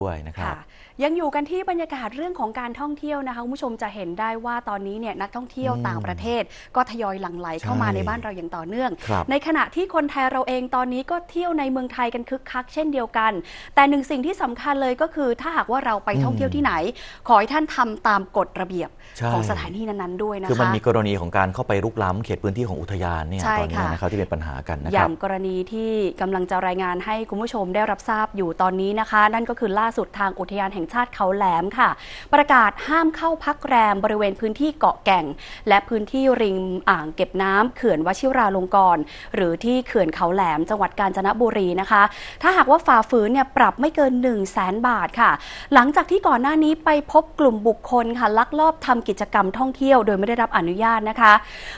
ด้วยนะครับยังอยู่กันที่บรรยากาศเรื่องของการท่องเที่ยวนะคะคุณผู้ชมจะเห็นได้ว่าตอนนี้เนี่ยนักท่องเที่ยวต่างประเทศก็ทยอยหลั่งไหลเข้ามาในบ้านเราอย่างต่อเนื่อง ในขณะที่คนไทย เราเองตอนนี้ก็เที่ยวในเมืองไทยกันคึกคักเช่นเดียวกัน แต่หนึ่งสิ่งที่สำคัญเลยก็คือ ถ้าหากว่าเราไปท่องเที่ยวที่ไหน ขอให้ท่านทำตามกฎระเบียบของสถานที่นั้นๆด้วยนะคะคือมันมีกรณีของการเข้าไปรุกล้ำเขตพื้นที่ของอุทยานเนี่ยตอนนี้นะครับที่เป็นปัญหากันนะครับอย่างกรณีที่กำลังจะรายงานให้คุณผู้ชมได้รับทราบอยู่ตอนนี้นะคะนั่นก็คือล่าสุดทางอุทยานแห่งชาติเขาแหลมค่ะ ประกาศห้ามเข้าพักแรมบริเวณพื้นที่เกาะแก่ง และพื้นที่ริมอ่างเก็บน้ำเขื่อนวชิราลงกรณ์หรือที่เขื่อนเขาแหลม จังหวัดกาญจนบุรีนะคะถ้าหากว่าฝ่าฝืนเนี่ยปรับไม่เกิน 1 0 0 0 0แสนบาทค่ะ หลังจากที่ก่อนหน้านี้ไปพบกลุ่มบุคคลค่ะลักลอบทำกิจกรรมท่องเที่ยวโดยไม่ได้รับอนุญาตนะคะ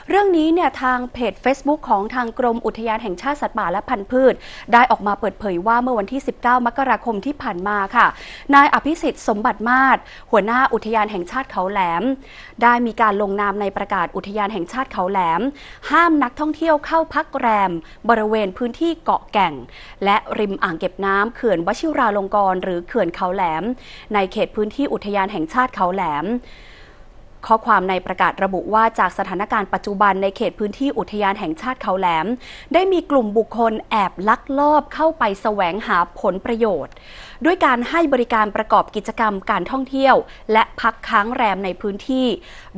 เรื่องนี้เนี่ยทางเพจ Facebook ของทางกรมอุทยานแห่งชาติสัตว์ป่าและพันธุ์พืช ได้ออกมาเปิดเผยว่าเมื่อวันที่ 19 มกราคมที่ผ่านมาค่ะค่ะนายอภิสิทธิ์สมบัติมาศหัวหน้าอุทยานแห่งชาติเขาแหลม ได้มีการลงนามในประกาศอุทยานแห่งชาติเขาแหลม ห้ามนักท่องเที่ยวเข้าพักแรม บริเวณพื้นที่เกาะแก่ง และริมอ่างเก็บน้ำเขื่อนวชิราลงกรณ์หรือเขื่อนเขาแหลม ในเขตพื้นที่อุทยานแห่งชาติเขาแหลมข้อความในประกาศระบุว่าจากสถานการณ์ปัจจุบันในเขตพื้นที่อุทยานแห่งชาติเขาแหลม ได้มีกลุ่มบุคคลแอบลักลอบเข้าไปแสวงหาผลประโยชน์ ด้วยการให้บริการประกอบกิจกรรมการท่องเที่ยว และพักค้างแรมในพื้นที่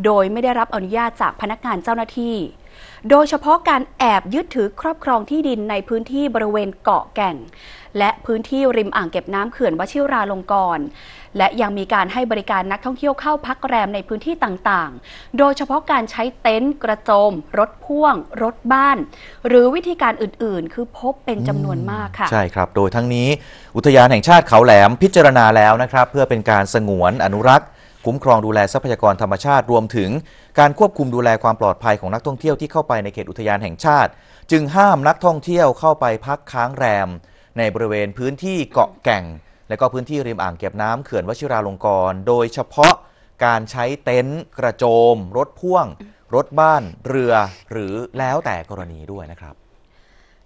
โดยไม่ได้รับอนุญาตจากพนักงานเจ้าหน้าที่ โดยเฉพาะการแอบยึดถือครอบครองที่ดินในพื้นที่บริเวณเกาะแก่งและพื้นที่ริมอ่างเก็บน้ำเขื่อนวชิราลงกรณ์ และยังมีการให้บริการนักท่องเที่ยวเข้าพักแรมในพื้นที่ต่าง ๆ โดยเฉพาะการใช้เต็นท์กระโจม รถพ่วง รถบ้าน หรือวิธีการอื่น ๆ คือพบเป็นจำนวนมากค่ะ ใช่ครับ โดยทั้งนี้อุทยานแห่งชาติเขาแหลมพิจารณาแล้วนะครับ เพื่อเป็นการสงวนอนุรักษ์คุ้มครองดูแลทรัพยากรธรรมชาติ รวมถึง การควบคุมดูแลความปลอดภัยของนักท่องเที่ยวที่เข้าไปในเขตอุทยานแห่งชาติ จึงห้ามนักท่องเที่ยวเข้าไปพักค้างแรมในบริเวณพื้นที่เกาะแก่ง และก็พื้นที่ริมอ่างเก็บน้ำเขื่อนวชิราลงกรณ์โดยเฉพาะการใช้เต็นท์กระโจม รถพ่วง รถบ้าน เรือ หรือแล้วแต่กรณีด้วยนะครับ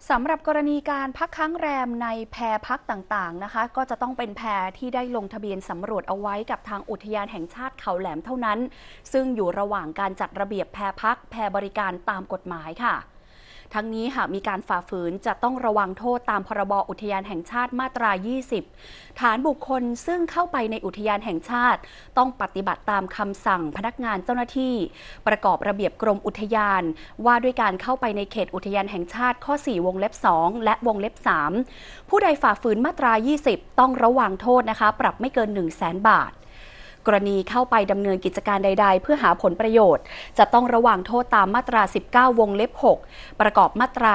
สำหรับกรณีการพักค้างแรมในแพรพักต่างๆนะคะ ก็จะต้องเป็นแพรที่ได้ลงทะเบียนสำรวจเอาไว้กับทางอุทยานแห่งชาติเขาแหลมเท่านั้น ซึ่งอยู่ระหว่างการจัดระเบียบแพรพักแพรบริการตามกฎหมายค่ะทั้งนี้หากมีการฝ่าฝืนจะต้องระวังโทษตามพรบอุทยานแห่งชาติมาตรา 20 ฐานบุคคลซึ่งเข้าไปในอุทยานแห่งชาติ ต้องปฏิบัติตามคำสั่งพนักงานเจ้าหน้าที่ ประกอบระเบียบกรมอุทยานว่าด้วยการเข้าไปในเขตอุทยานแห่งชาติข้อ 4 วงเล็บ 2 และวงเล็บ 3 ผู้ใดฝ่าฝืนมาตรา 20 ต้องระวังโทษนะคะปรับไม่เกิน1 0 0 0 0แบาทกรณีเข้าไปดำเนินกิจการใด ๆ เพื่อหาผลประโยชน์ จะต้องระวังโทษตามมาตรา 19 วงเล็บ 6 ประกอบมาตรา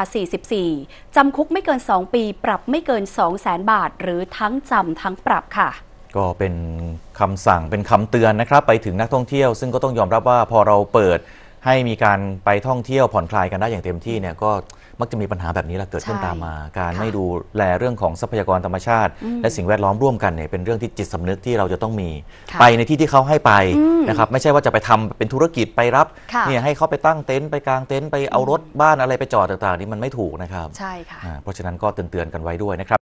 44จำคุกไม่เกิน 2 ปีปรับไม่เกิน 2 0 0แสนบาท หรือทั้งจำทั้งปรับค่ะ ก็เป็นคำสั่งเป็นคำเตือนนะครับ ไปถึงนักท่องเที่ยว ซึ่งก็ต้องยอมรับว่าพอเราเปิดให้มีการไปท่องเที่ยวผ่อนคลายกันได้อย่างเต็มที่เนี่ยก็มักจะมีปัญหาแบบนี้แหละเกิดขึ้นตามมา การไม่ดูแลเรื่องของทรัพยากรธรรมชาติ และสิ่งแวดล้อมร่วมกันเนี่ยเป็นเรื่องที่จิตสำนึกที่เราจะต้องมีไปในที่ที่เขาให้ไปนะครับ ไม่ใช่ว่าจะไปทำเป็นธุรกิจไปรับเนี่ยให้เขาไปตั้งเต็นท์ไปกางเต็นท์ไปเอารถบ้านอะไรไปจอดต่างๆนี่มันไม่ถูกนะครับใช่ค่ะเพราะฉะนั้นก็เตือนๆกันไว้ด้วยนะครับ